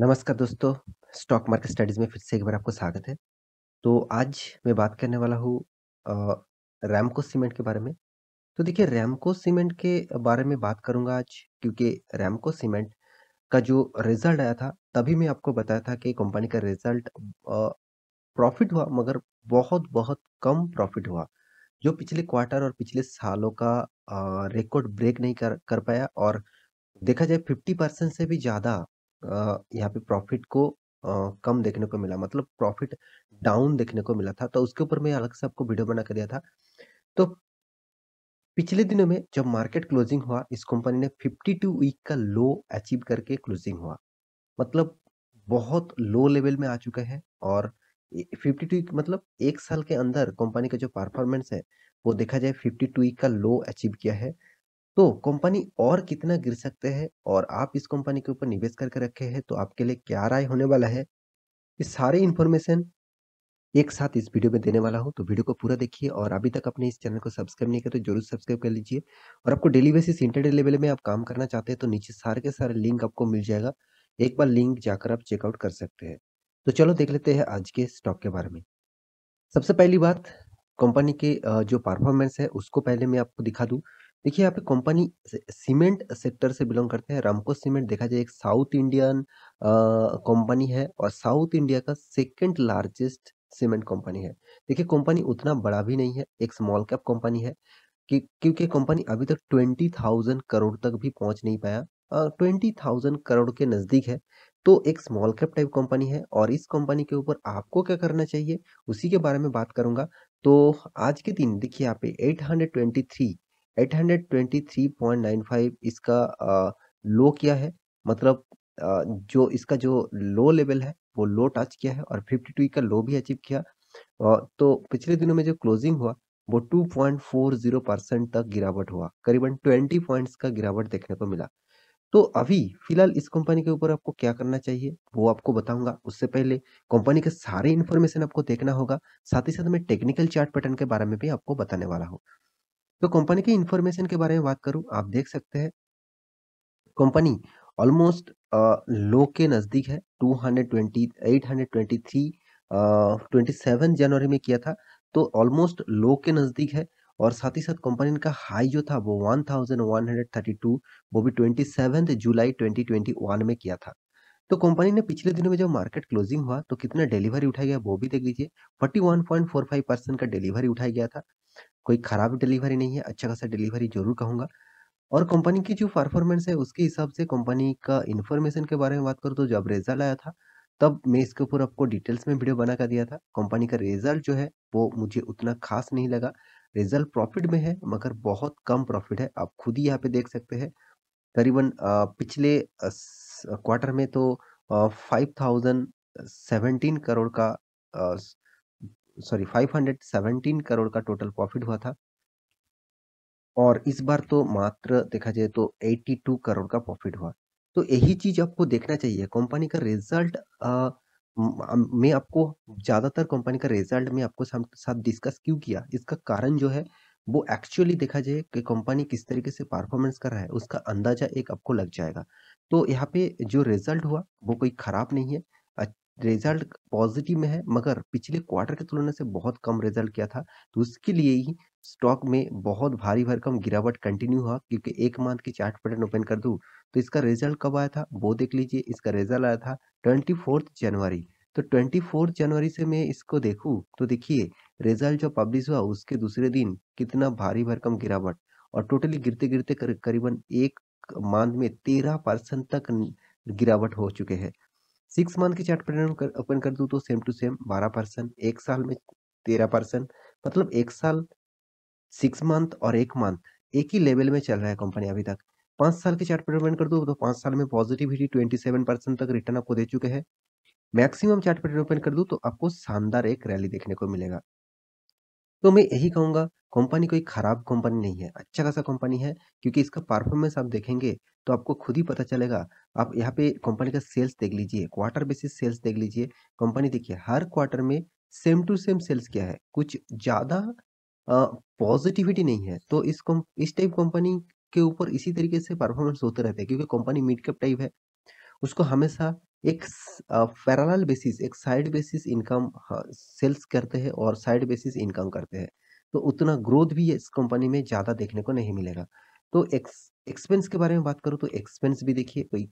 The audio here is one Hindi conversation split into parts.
नमस्कार दोस्तों स्टॉक मार्केट स्टडीज़ में फिर से एक बार आपको स्वागत है तो आज मैं बात करने वाला हूँ रैमको सीमेंट के बारे में तो देखिए रैमको सीमेंट के बारे में बात करूँगा आज क्योंकि रैमको सीमेंट का जो रिज़ल्ट आया था तभी मैं आपको बताया था कि कंपनी का रिज़ल्ट प्रॉफिट हुआ मगर बहुत बहुत कम प्रॉफिट हुआ जो पिछले क्वार्टर और पिछले सालों का रिकॉर्ड ब्रेक नहीं कर कर पाया और देखा जाए फिफ्टी परसेंट से भी ज़्यादा यहाँ पे प्रॉफिट को कम देखने को मिला मतलब प्रॉफिट डाउन देखने को मिला था तो उसके ऊपर मैं अलग से आपको वीडियो बना कर दिया था तो पिछले दिनों में जब मार्केट क्लोजिंग हुआ इस कंपनी ने 52 वीक का लो अचीव करके क्लोजिंग हुआ मतलब बहुत लो लेवल में आ चुके हैं और 52 वीक मतलब एक साल के अंदर कंपनी का जो परफॉर्मेंस है वो देखा जाए 52 वीक का लो अचीव किया है तो कंपनी और कितना गिर सकते हैं और आप इस कंपनी के ऊपर निवेश करके रखे हैं तो आपके लिए क्या राय होने वाला है ये सारे इन्फॉर्मेशन एक साथ इस वीडियो में देने वाला हूँ तो वीडियो को पूरा देखिए और अभी तक अपने इस चैनल को सब्सक्राइब नहीं किया तो जरूर सब्सक्राइब कर लीजिए और आपको डेली बेसिस इंटरनेट लेवल में आप काम करना चाहते हैं तो नीचे सारे के सारे लिंक आपको मिल जाएगा एक बार लिंक जाकर आप चेकआउट कर सकते हैं तो चलो देख लेते हैं आज के स्टॉक के बारे में सबसे पहली बात कंपनी के जो परफॉर्मेंस है उसको पहले मैं आपको दिखा दूँ देखिए यहाँ पे कंपनी सीमेंट सेक्टर से बिलोंग करते हैं रामको सीमेंट देखा जाए एक साउथ इंडियन कंपनी है और साउथ इंडिया का सेकंड लार्जेस्ट सीमेंट कंपनी है देखिए कंपनी उतना बड़ा भी नहीं है एक स्मॉल कैप कंपनी है कि क्योंकि कंपनी अभी तक ट्वेंटी थाउजेंड करोड़ तक भी पहुंच नहीं पाया ट्वेंटी थाउजेंड करोड़ के नज़दीक है तो एक स्मॉल कैप टाइप कंपनी है और इस कंपनी के ऊपर आपको क्या करना चाहिए उसी के बारे में बात करूंगा तो आज के दिन देखिए यहाँ पे एट हंड्रेड ट्वेंटी थ्री 823.95 इसका लो किया है मतलब जो इसका जो लो लेवल है वो लो टच किया है और 52 का लो भी अचीव किया तो पिछले दिनों में जो क्लोजिंग हुआ वो 2.40 परसेंट तक गिरावट हुआ करीबन 20 पॉइंट्स का गिरावट देखने को मिला तो अभी फिलहाल इस कंपनी के ऊपर आपको क्या करना चाहिए वो आपको बताऊंगा उससे पहले कंपनी के सारे इन्फॉर्मेशन आपको देखना होगा साथ ही साथ मैं टेक्निकल चार्ट पैटर्न के बारे में भी आपको बताने वाला हूँ तो कंपनी की इंफॉर्मेशन के बारे में बात करूं आप देख सकते हैं कंपनी ऑलमोस्ट लो के नज़दीक है 220 823 27 जनवरी में किया था तो ऑलमोस्ट लो के नज़दीक है और साथ ही साथ कंपनी का हाई जो था वो 1132 वो भी ट्वेंटी जुलाई 2021 में किया था तो कंपनी ने पिछले दिनों में जब मार्केट क्लोजिंग हुआ तो कितना डिलीवरी उठाया गया वो भी देख लीजिए 41.45 परसेंट का डिलीवरी उठाया गया था कोई ख़राब डिलीवरी नहीं है अच्छा खासा डिलीवरी जरूर कहूँगा और कंपनी की जो परफॉर्मेंस है उसके हिसाब से कंपनी का इन्फॉर्मेशन के बारे में बात करूँ तो जब रिजल्ट आया था तब मैं इसके ऊपर आपको डिटेल्स में वीडियो बना कर दिया था कंपनी का रिजल्ट जो है वो मुझे उतना खास नहीं लगा रिजल्ट प्रॉफिट में है मगर बहुत कम प्रॉफिट है आप खुद ही यहाँ पे देख सकते हैं करीबन पिछले क्वार्टर में तो फाइव थाउजेंड सेवेंटीन करोड़ का सॉरी 517 करोड़ का टोटल प्रॉफिट हुआ था और इस बार तो मात्र देखा जाए तो 82 करोड़ का प्रॉफिट हुआ तो यही चीज आपको देखना चाहिए कंपनी का रिजल्ट में आपको ज़्यादातर कंपनी का रिजल्ट में आपको साथ डिस्कस क्यों किया इसका कारण जो है वो एक्चुअली देखा जाए कि कंपनी किस तरीके से परफॉर्मेंस कर रहा है उसका अंदाजा एक आपको लग जाएगा तो यहाँ पे जो रिजल्ट हुआ वो कोई ख़राब नहीं है रिजल्ट पॉजिटिव में है मगर पिछले क्वार्टर के तुलना से बहुत कम रिजल्ट किया था तो उसके लिए ही स्टॉक में बहुत भारी भरकम गिरावट कंटिन्यू हुआ क्योंकि एक मंथ के चार्ट पैटर्न ओपन कर दूँ तो इसका रिजल्ट कब आया था वो देख लीजिए इसका रिजल्ट आया था ट्वेंटी जनवरी तो ट्वेंटी जनवरी से मैं इसको देखूँ तो देखिए रिजल्ट जो पब्लिश हुआ उसके दूसरे दिन कितना भारी भरकम गिरावट और टोटली गिरते गिरते करीबन एक मंथ में तेरह परसेंट तक गिरावट हो चुके हैं सिक्स मंथ की चार्ट पैटर्न ओपन कर दूँ तो सेम टू सेम बारह परसेंट एक साल में तेरह परसेंट मतलब एक साल सिक्स मंथ और एक मंथ एक ही लेवल में चल रहा है कंपनी अभी तक पाँच साल के चार्ट पैटर्न कर दूँ तो पाँच साल में पॉजिटिविटी ट्वेंटी सेवन परसेंट तक रिटर्न आपको दे चुके हैं मैक्सिमम चार्ट पैटर्न ओपन कर दूँ तो आपको शानदार एक रैली देखने को मिलेगा तो मैं यही कहूंगा कंपनी कोई ख़राब कंपनी नहीं है अच्छा खासा कंपनी है क्योंकि इसका परफॉर्मेंस आप देखेंगे तो आपको खुद ही पता चलेगा आप यहाँ पे कंपनी का सेल्स देख लीजिए क्वार्टर बेसिस सेल्स देख लीजिए कंपनी देखिए हर क्वार्टर में सेम टू सेम सेल्स क्या है कुछ ज़्यादा पॉजिटिविटी नहीं है तो इस कम इस टाइप कंपनी के ऊपर इसी तरीके से परफॉर्मेंस होते रहते हैं क्योंकि कंपनी मिड कैप टाइप है उसको हमेशा एक पैरालल बेसिस एक साइड बेसिस इनकम सेल्स करते हैं और साइड बेसिस इनकम करते हैं तो उतना ग्रोथ भी इस कंपनी में ज़्यादा देखने को नहीं मिलेगा तो एक्सपेंस के बारे में बात करूँ तो एक्सपेंस भी देखिए तो कोई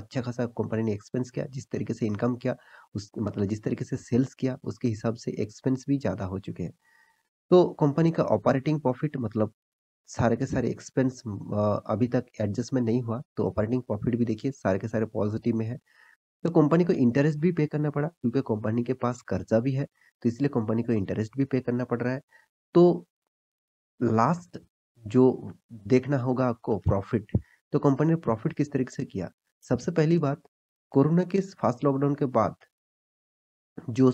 अच्छा खासा कंपनी ने एक्सपेंस किया जिस तरीके से इनकम किया उस मतलब जिस तरीके से सेल्स किया उसके हिसाब से एक्सपेंस भी ज़्यादा हो चुके हैं तो कंपनी का ऑपरेटिंग प्रॉफिट मतलब सारे के सारे एक्सपेंस अभी तक एडजस्टमेंट नहीं हुआ तो ऑपरेटिंग प्रॉफिट भी देखिए सारे के सारे पॉजिटिव में है तो कंपनी को इंटरेस्ट भी पे करना पड़ा क्योंकि कंपनी के पास कर्जा भी है तो इसलिए कंपनी को इंटरेस्ट भी पे करना पड़ रहा है तो लास्ट जो देखना होगा आपको प्रॉफिट तो कंपनी ने प्रॉफिट किस तरीके से किया सबसे पहली बात कोरोना के फास्ट लॉकडाउन के बाद जो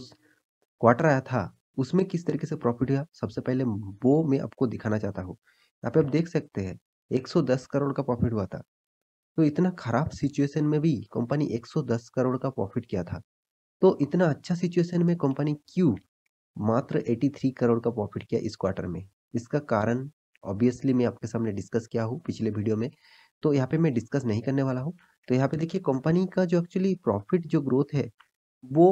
क्वार्टर आया था उसमें किस तरीके से प्रॉफिट हुआ सबसे पहले वो मैं आपको दिखाना चाहता हूँ यहाँ पे आप देख सकते हैं 110 करोड़ का प्रॉफिट हुआ था तो इतना खराब सिचुएशन में भी कंपनी 110 करोड़ का प्रॉफिट किया था तो इतना अच्छा सिचुएशन में कंपनी क्यों मात्र 83 करोड़ का प्रॉफिट किया इस क्वार्टर में इसका कारण ऑब्वियसली मैं आपके सामने डिस्कस किया हूँ पिछले वीडियो में तो यहाँ पे मैं डिस्कस नहीं करने वाला हूँ तो यहाँ पे देखिए कंपनी का जो एक्चुअली प्रॉफिट जो ग्रोथ है वो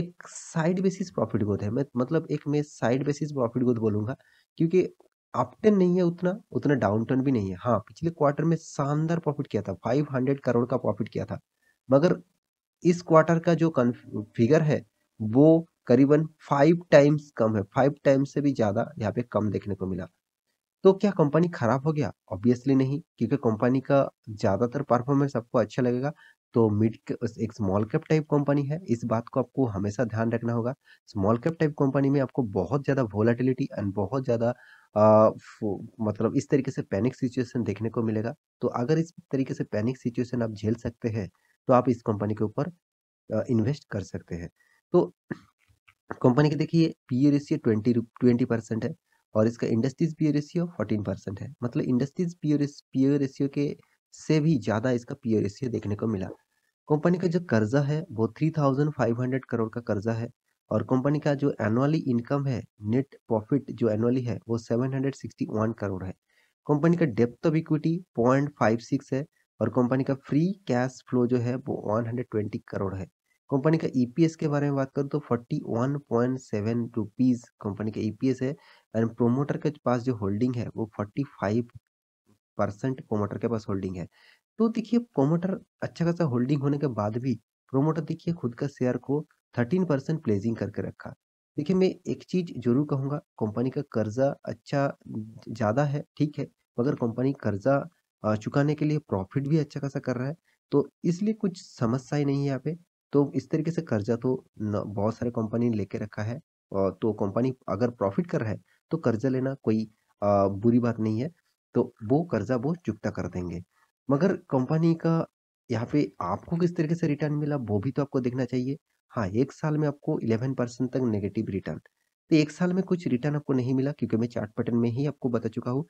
एक साइड बेसिस प्रॉफिट ग्रोथ है मैं मतलब एक मैं साइड बेसिस प्रॉफिट ग्रोथ बोलूँगा क्योंकि अपटर्न नहीं है उतना उतना डाउन टर्न भी नहीं है हाँ पिछले क्वार्टर में शानदार प्रॉफिट किया था 500 करोड़ का प्रॉफिट किया था मगर इस क्वार्टर का जो फिगर है वो करीबन फाइव टाइम्स कम है फाइव टाइम्स से भी ज़्यादा यहाँ पे कम देखने को मिला तो क्या कंपनी खराब हो गया ऑब्वियसली नहीं क्योंकि कंपनी का ज़्यादातर परफॉर्मेंस आपको अच्छा लगेगा तो मिड एक स्मॉल कैप टाइप कंपनी है इस बात को आपको हमेशा ध्यान रखना होगा स्मॉल कैप टाइप कंपनी में आपको बहुत ज़्यादा वोलाटिलिटी एंड बहुत ज़्यादा आ, मतलब इस तरीके से पैनिक सिचुएशन देखने को मिलेगा तो अगर इस तरीके से पैनिक सिचुएशन आप झेल सकते हैं तो आप इस कंपनी के ऊपर इन्वेस्ट कर सकते हैं तो कंपनी के देखिए P E ratio twenty twenty percent है और इसका industries P E ratio fourteen percent है मतलब इंडस्ट्रीज पी ए रेशियो के से भी ज़्यादा इसका पी ए रेशियो देखने को मिला कंपनी का जो कर्जा है वो three thousand five hundred crore का कर्जा है और कंपनी का जो एनुअली इनकम है नेट प्रॉफिट जो एनुअली है वो 761 करोड़ है कंपनी का डेप्थ of equity point five six है और कंपनी का फ्री कैश फ्लो जो है वो 120 करोड़ है कंपनी का ईपीएस e के बारे में बात करूँ तो forty one point seven rupees company का ईपीएस e है एंड प्रोमोटर के पास जो होल्डिंग है वो फोर्टी फाइव परसेंट प्रोमोटर के पास होल्डिंग है तो देखिए प्रोमोटर अच्छा खासा होल्डिंग होने के बाद भी प्रोमोटर देखिए खुद का शेयर को थर्टीन परसेंट प्लेजिंग करके रखा देखिए मैं एक चीज़ जरूर कहूंगा कंपनी का कर्जा अच्छा ज़्यादा है ठीक है मगर कंपनी कर्जा चुकाने के लिए प्रॉफिट भी अच्छा खासा कर रहा है तो इसलिए कुछ समस्या ही नहीं है यहाँ पे तो इस तरीके से कर्जा तो बहुत सारे कंपनी ने लेके रखा है तो कंपनी अगर प्रॉफिट कर रहा है तो कर्जा लेना कोई बुरी बात नहीं है तो वो कर्जा वो चुकता कर देंगे मगर कंपनी का यहाँ पे आपको किस तरीके से रिटर्न मिला वो भी तो आपको देखना चाहिए हाँ एक साल में आपको इलेवन परसेंट तक नेगेटिव रिटर्न तो एक साल में कुछ रिटर्न आपको नहीं मिला क्योंकि मैं चार्ट पैटर्न में ही आपको बता चुका हूँ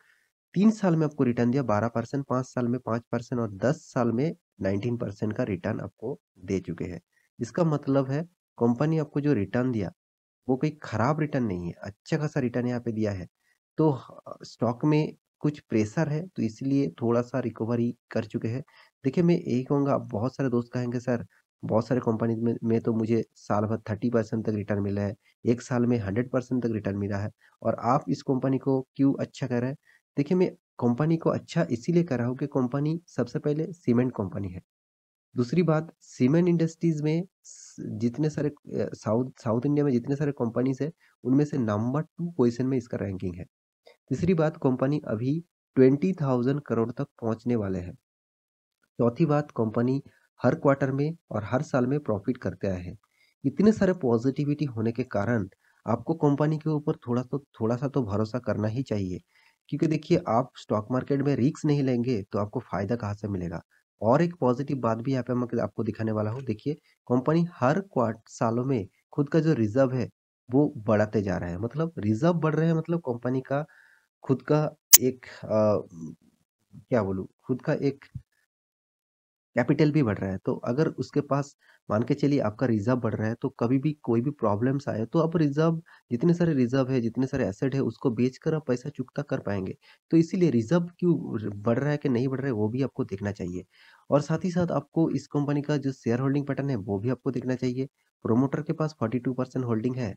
तीन साल में आपको रिटर्न दिया बारह परसेंट पाँच साल में पाँच परसेंट और दस साल में नाइनटीन परसेंट का रिटर्न आपको दे चुके हैं इसका मतलब है कंपनी आपको जो रिटर्न दिया वो कोई खराब रिटर्न नहीं है अच्छा खासा रिटर्न यहाँ पे दिया है तो स्टॉक में कुछ प्रेशर है तो इसलिए थोड़ा सा रिकवरी कर चुके हैं देखिए मैं यही कहूँगा बहुत सारे दोस्त कहेंगे सर बहुत सारे कंपनीज में में तो मुझे साल भर थर्टी परसेंट तक रिटर्न मिला है एक साल में हंड्रेड परसेंट तक रिटर्न मिला है और आप इस कंपनी को क्यों अच्छा कर रहे हैं देखिए मैं कंपनी को अच्छा इसीलिए कर रहा हूँ कि कंपनी सबसे पहले सीमेंट कंपनी है दूसरी बात सीमेंट इंडस्ट्रीज में जितने सारे साउथ साउथ इंडिया में जितने सारे कंपनीज है उनमें से नंबर टू पोजिशन में इसका रैंकिंग है तीसरी बात कंपनी अभी ट्वेंटी थाउजेंड करोड़ तक पहुंचने वाले हैं चौथी बात कंपनी हर क्वार्टर में और हर साल में प्रॉफिट करते आए हैं इतने सारे पॉजिटिविटी होने के कारण आपको कंपनी के ऊपर थोड़ा तो थोड़ा सा तो भरोसा करना ही चाहिए क्योंकि देखिए आप स्टॉक मार्केट में रिक्स नहीं लेंगे तो आपको फायदा कहाँ से मिलेगा और एक पॉजिटिव बात भी यहाँ पे मैं आपको दिखाने वाला हूँ देखिए कंपनी हर क्वार्ट सालों में खुद का जो रिजर्व है वो बढ़ाते जा रहा है मतलब रिजर्व बढ़ रहे हैं मतलब कंपनी का खुद का एक आ, क्या बोलूँ खुद का एक कैपिटल भी बढ़ रहा है तो अगर उसके पास मान के चलिए आपका रिजर्व बढ़ रहा है तो कभी भी कोई भी प्रॉब्लम्स आए तो आप रिजर्व जितने सारे रिजर्व है जितने सारे एसेट है उसको बेच कर आप पैसा चुकता कर पाएंगे तो इसीलिए रिजर्व क्यों बढ़ रहा है कि नहीं बढ़ रहा है वो भी आपको देखना चाहिए और साथ ही साथ आपको इस कंपनी का जो शेयर होल्डिंग पैटर्न है वो भी आपको देखना चाहिए प्रोमोटर के पास फोर्टी टू परसेंट होल्डिंग है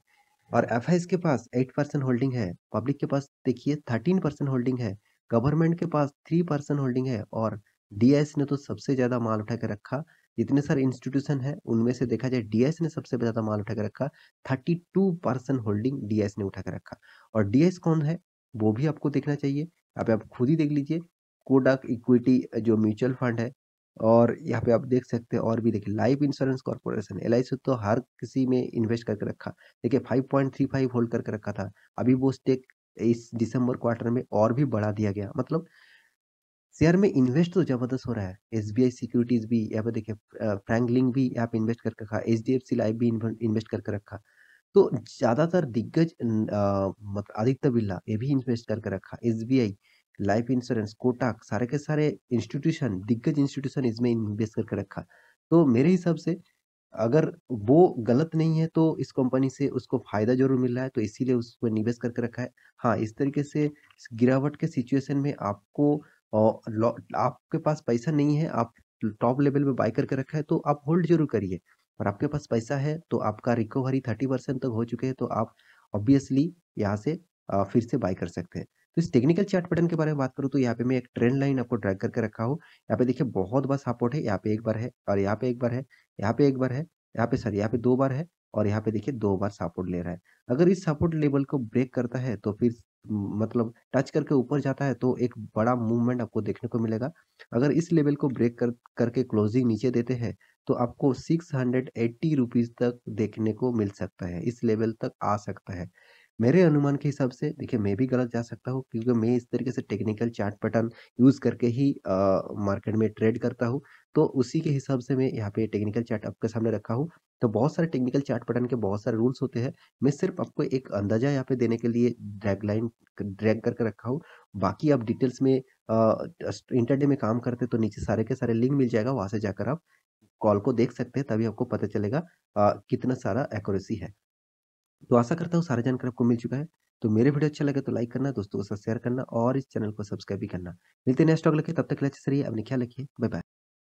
और एफ के पास एट परसेंट होल्डिंग है पब्लिक के पास देखिए थर्टीन परसेंट होल्डिंग है गवर्नमेंट के पास थ्री परसेंट होल्डिंग है और डीएस ने तो सबसे ज़्यादा माल उठा कर रखा जितने सारे इंस्टीट्यूशन है उनमें से देखा जाए डीएस ने सबसे ज़्यादा माल उठा कर रखा thirty two percent holding DS ने उठा कर रखा और डीएस कौन है वो भी आपको देखना चाहिए यहाँ पे आप खुद ही देख लीजिए कोडक इक्विटी जो म्यूचुअल फंड है और यहाँ पे आप देख सकते हैं और भी देखिए लाइफ इंश्योरेंस कॉर्पोरेशन एल तो हर किसी में इन्वेस्ट करके रखा देखिए फाइव होल्ड करके रखा था अभी वो स्टेक इस दिसंबर क्वार्टर में और भी बढ़ा दिया गया मतलब शेयर में इन्वेस्ट तो जबरदस्त हो रहा है एस बी आई सिक्योरिटीज भी यहाँ पे देखिए फ्रैंकलिंग भी यहाँ पे इन्वेस्ट करके रखा H D F C life भी इन्वेस्ट करके रखा तो ज़्यादातर दिग्गज मतलब आदित्य बिरला ये भी इन्वेस्ट करके रखा S B I life insurance Kotak सारे के सारे इंस्टीट्यूशन दिग्गज इंस्टीट्यूशन इसमें इन्वेस्ट करके रखा तो मेरे हिसाब से अगर वो गलत नहीं है तो इस कंपनी से उसको फ़ायदा जरूर मिल रहा है तो इसीलिए उसको निवेश करके रखा है हाँ इस तरीके से गिरावट के सिचुएशन में आपको और आपके पास पैसा नहीं है आप टॉप लेवल पे बाई करके रखा है तो आप होल्ड जरूर करिए और आपके पास पैसा है तो आपका रिकवरी थर्टी परसेंट तक हो चुके हैं तो आप ऑब्वियसली यहाँ से फिर से बाई कर सकते हैं तो इस टेक्निकल चार्ट पैटर्न के बारे में बात करूँ तो यहाँ पे मैं एक ट्रेंड लाइन आपको ड्रैग करके रखा हूँ यहाँ पे देखिए बहुत बार सपोर्ट है यहाँ पे एक बार है और यहाँ पे एक बार है यहाँ पे एक बार है यहाँ पे सॉरी यहाँ पे दो बार है और यहाँ पे देखिए दो बार सपोर्ट ले रहा है अगर इस सपोर्ट लेवल को ब्रेक करता है तो फिर मतलब टच करके ऊपर जाता है तो एक बड़ा मूवमेंट आपको देखने को मिलेगा अगर इस लेवल को ब्रेक कर करके क्लोजिंग नीचे देते हैं तो आपको सिक्स हंड्रेड एट्टी रुपीज़ तक देखने को मिल सकता है इस लेवल तक आ सकता है मेरे अनुमान के हिसाब से देखिए मैं भी गलत जा सकता हूँ क्योंकि मैं इस तरीके से टेक्निकल चार्ट पैटर्न यूज़ करके ही मार्केट में ट्रेड करता हूँ तो उसी के हिसाब से मैं यहाँ पे टेक्निकल चार्ट आपके सामने रखा हूँ तो बहुत सारे टेक्निकल चार्ट पैटर्न के बहुत सारे रूल्स होते हैं मैं सिर्फ आपको एक अंदाजा यहाँ पे देने के लिए ड्रैग लाइन ड्रैग करके रखा हूँ बाकी आप डिटेल्स में इंटरडे में काम करते तो नीचे सारे के सारे लिंक मिल जाएगा वहाँ से जाकर आप कॉल को देख सकते हैं तभी आपको पता चलेगा कितना सारा एक्यूरेसी है तो आशा करता हूँ सारा जानकारी आपको मिल चुका है तो मेरे वीडियो अच्छा लगे तो लाइक करना दोस्तों के साथ शेयर करना और इस चैनल को सब्सक्राइब भी करना मिलते हैं नेक्स्ट लगे तब तक के लिए अच्छे से रहिए अपने ख्याल रखिए बाय बाय